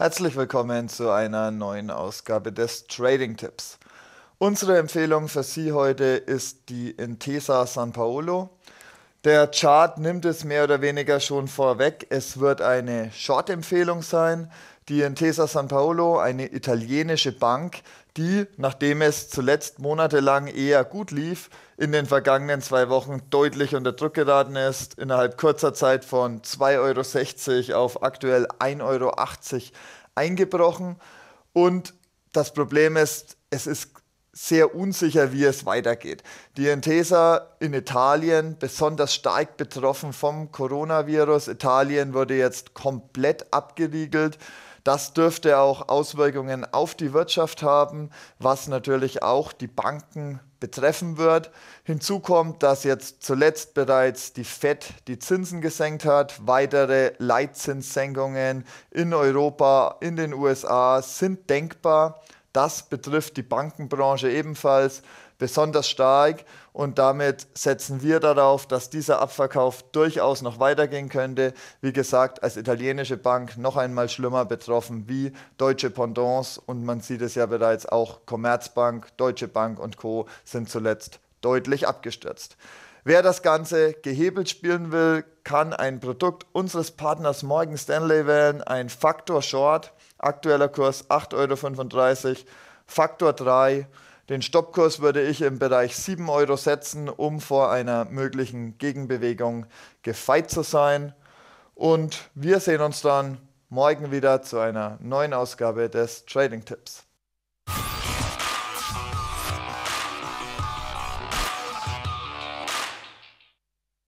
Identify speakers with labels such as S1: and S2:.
S1: Herzlich willkommen zu einer neuen Ausgabe des Trading Tipps. Unsere Empfehlung für Sie heute ist die Intesa San Paolo. Der Chart nimmt es mehr oder weniger schon vorweg. Es wird eine Short-Empfehlung sein die Intesa San Paolo, eine italienische Bank, die, nachdem es zuletzt monatelang eher gut lief, in den vergangenen zwei Wochen deutlich unter Druck geraten ist, innerhalb kurzer Zeit von 2,60 Euro auf aktuell 1,80 Euro eingebrochen. Und das Problem ist, es ist sehr unsicher, wie es weitergeht. Die Intesa in Italien, besonders stark betroffen vom Coronavirus. Italien wurde jetzt komplett abgeriegelt. Das dürfte auch Auswirkungen auf die Wirtschaft haben, was natürlich auch die Banken betreffen wird. Hinzu kommt, dass jetzt zuletzt bereits die Fed die Zinsen gesenkt hat. Weitere Leitzinssenkungen in Europa, in den USA sind denkbar. Das betrifft die Bankenbranche ebenfalls besonders stark und damit setzen wir darauf, dass dieser Abverkauf durchaus noch weitergehen könnte. Wie gesagt, als italienische Bank noch einmal schlimmer betroffen wie deutsche Pendants und man sieht es ja bereits auch Commerzbank, Deutsche Bank und Co sind zuletzt deutlich abgestürzt. Wer das Ganze gehebelt spielen will, kann ein Produkt unseres Partners Morgan Stanley wählen, ein Faktor Short, aktueller Kurs 8,35 Euro, Faktor 3. Den Stoppkurs würde ich im Bereich 7 Euro setzen, um vor einer möglichen Gegenbewegung gefeit zu sein. Und wir sehen uns dann morgen wieder zu einer neuen Ausgabe des Trading Tipps.